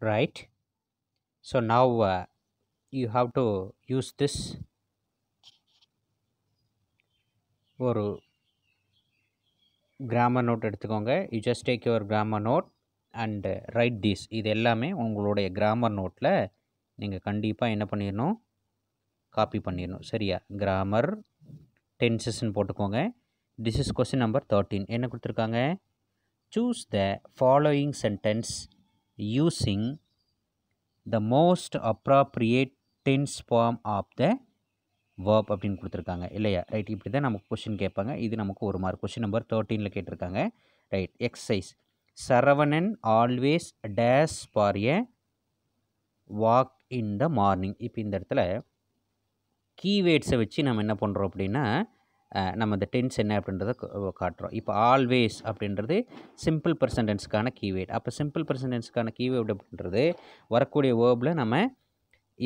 right so now uh, you have to use this ஒரு grammar note எடுத்துக்கோங்க you just take your grammar note and write these இது எல்லாமே உங்களுடைய grammar நோட்டில் நீங்கள் கண்டிப்பாக என்ன பண்ணிடணும் காப்பி பண்ணிடணும் சரியா கிராமர் டென்சஸ்ன்னு போட்டுக்கோங்க this is question number thirteen என்ன கொடுத்துருக்காங்க choose the following sentence using the most appropriate tense form of the verb அப்படின்னு கொடுத்துருக்காங்க இல்லையா ரைட் இப்படி தான் நமக்கு கொஷின் கேட்பாங்க இது நமக்கு ஒரு மார்க் கொஷின் நம்பர் தேர்ட்டீனில் கேட்டிருக்காங்க right exercise Saravanan always takes for a walk in the morning இப்போ இந்த இடத்துல கீவேர்ட்ஸை வச்சு நம்ம என்ன பண்ணுறோம் அப்படின்னா நம்ம இந்த டென்ஸ் என்ன அப்படின்றத காட்டுறோம் இப்போ ஆல்வேஸ் அப்படின்றது சிம்பிள் பர்சன்டென்ஸ்க்கான கீவேர்ட் அப்போ சிம்பிள் பர்சன்டென்ஸ்க்கான கீவேர்டு அப்படின்றது வரக்கூடிய வேர்பில் நம்ம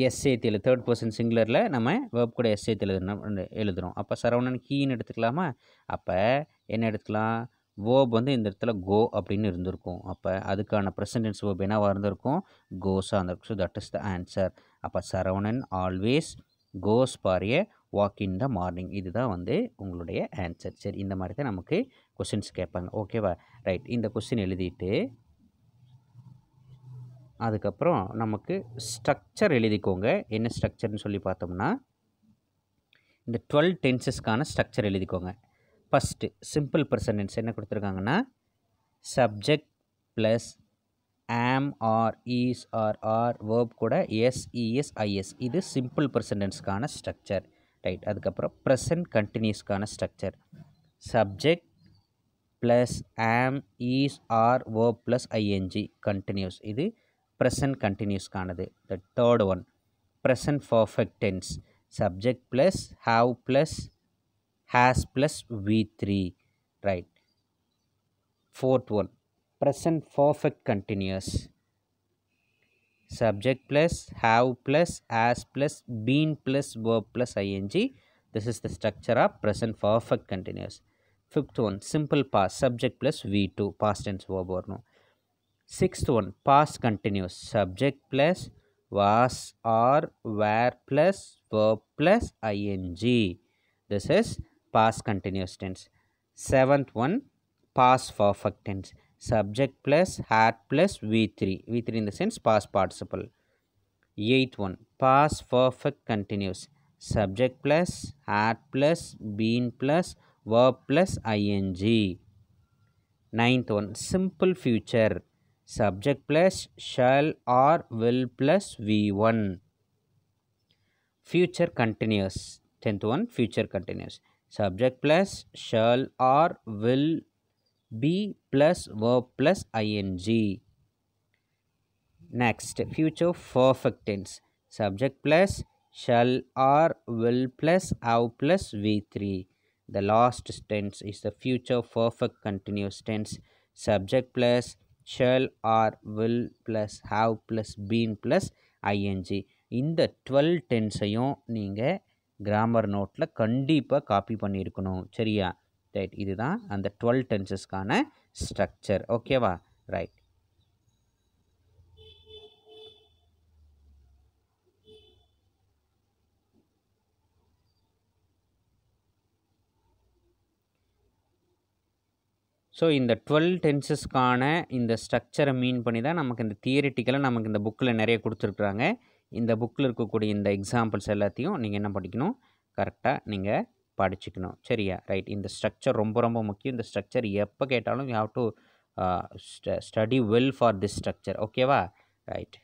எஸ் எழுது தேர்ட் பர்சன் சிங்குலரில் நம்ம வேர்ப் கூட எஸ் எழுது எழுதுன எழுதுகிறோம் அப்போ சரவணன் கீன்னு எடுத்துக்கலாமா அப்போ என்ன எடுத்துக்கலாம் வேர்ப் வந்து இந்த இடத்துல கோ அப்படின்னு இருந்திருக்கும் அப்போ அதுக்கான ப்ரெசன்டென்ஸ் வேர்ப் என்னவாக இருந்திருக்கும் கோஸாக இருந்திருக்கும் so that is the answer அப்போ சரவணன் ஆல்வேஸ் கோஸ் பாரிய வாக் இன் த மார்னிங் இதுதான் வந்து உங்களுடைய ஆன்சர் சரி இந்த மாதிரி தான் நமக்கு கொஷின்ஸ் கேட்பாங்க ஓகேவா ரைட் இந்த கொஸ்டின் எழுதிட்டு அதுக்கப்புறம் நமக்கு ஸ்ட்ரக்சர் எழுதிக்கோங்க என்ன ஸ்ட்ரக்சர்னு சொல்லி பார்த்தோம்னா இந்த டுவெல் டென்ஸஸ்க்கான ஸ்ட்ரக்சர் எழுதிக்கோங்க ஃபஸ்ட்டு சிம்பிள் பர்சன்டென்ஸ் என்ன கொடுத்துருக்காங்கன்னா subject plus am or is or are verb கூட எஸ்இஎஸ்ஐஎஸ் e, இது சிம்பிள் பர்சன்டென்ஸ்க்கான ஸ்ட்ரக்சர் ரைட் அதுக்கப்புறம் ப்ரெசன்ட் கண்டினியூஸ்க்கான structure subject plus am is are ஓ ப்ளஸ் ஐஎன்ஜி கண்டினியூஸ் இது ப்ரெசன்ட் கண்டினியூஸ்க்கானது the third one present perfect tense subject plus have plus has plus V three right fourth one present perfect continuous subject plus have plus as plus been plus verb plus ing this is the structure of present perfect continuous fifth one simple past subject plus v2 past tense verb or no sixth one past continuous subject plus was or were plus verb plus ing this is past continuous tense seventh one past perfect tense subject plus had plus V3. V3 in the sense past participle. Eighth one, past perfect continuous. Subject plus had plus been plus verb plus ing. Ninth one, simple future. Subject plus shall or will plus V1. Future continuous. Tenth one, future continuous. Subject plus shall or will be plus verb plus ing. Next, future perfect tense. Subject plus shall or will plus have plus V3. The last tense is the future perfect continuous tense. Subject plus shall or will plus have plus been plus ing. இந்த twelve டென்ஸையும் நீங்கள் grammar நோட்டில் கண்டிப்பாக copy பண்ணியிருக்கணும் சரியா right இதுதான் அந்த twelve டென்சஸ்க்கான ஸ்ட்ரக்சர் ஓகேவா ரைட் ஸோ இந்த டுவெல் டென்சஸ்க்கான இந்த ஸ்ட்ரக்சரை மீன் பண்ணி தான் நமக்கு இந்த தியரிட்டிக்கலாக நமக்கு இந்த புக்கில் நிறைய கொடுத்துருக்குறாங்க இந்த புக்கில் இருக்கக்கூடிய இந்த எக்ஸாம்பிள்ஸ் எல்லாத்தையும் நீங்கள் என்ன படிக்கணும் கரெக்டாக நீங்கள் படிச்சுக்கணும் சரியா ரைட் இந்த ஸ்ட்ரக்சர் ரொம்ப ரொம்ப முக்கியம் இந்த ஸ்ட்ரக்சர் எப்போ கேட்டாலும் you have to study well for this structure ஓகேவா ரைட்